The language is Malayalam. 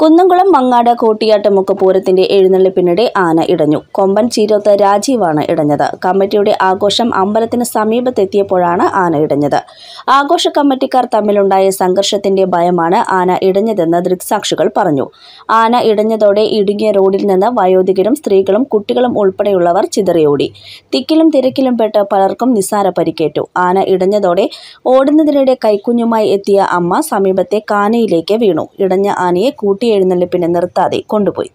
കുന്നംകുളം മങ്ങാട് കോട്ടിയാട്ട് മുക്കപ്പൂരത്തിന്റെ എഴുന്നള്ളിപ്പിനിടെ ആന ഇടഞ്ഞു കൊമ്പൻ ചീരോത്ത് രാജീവാണ് ഇടഞ്ഞത് കമ്മിറ്റിയുടെ ആഘോഷം അമ്പലത്തിന് സമീപത്തെത്തിയപ്പോഴാണ് ആന ഇടഞ്ഞത് ആഘോഷ കമ്മിറ്റിക്കാർ തമ്മിലുണ്ടായ സംഘർഷത്തിന്റെ ഭയമാണ് ആന ഇടഞ്ഞതെന്ന് ദൃക്സാക്ഷികൾ പറഞ്ഞു ആന ഇടഞ്ഞതോടെ ഇടുങ്ങിയ റോഡിൽ നിന്ന് വയോധികരും സ്ത്രീകളും കുട്ടികളും ഉൾപ്പെടെയുള്ളവർ ചിതറിയോടി തിക്കിലും തിരക്കിലും പെട്ട് പലർക്കും നിസ്സാര പരിക്കേറ്റു ആന ഇടഞ്ഞതോടെ ഓടുന്നതിനിടെ കൈക്കുഞ്ഞുമായി എത്തിയ അമ്മ സമീപത്തെ കാനയിലേക്ക് വീണു ഇടഞ്ഞ ആനയെ കൂട്ടി ചവിട്ടി എഴുന്നള്ളിപ്പിന് നിർത്താതെ കൊണ്ടുപോയി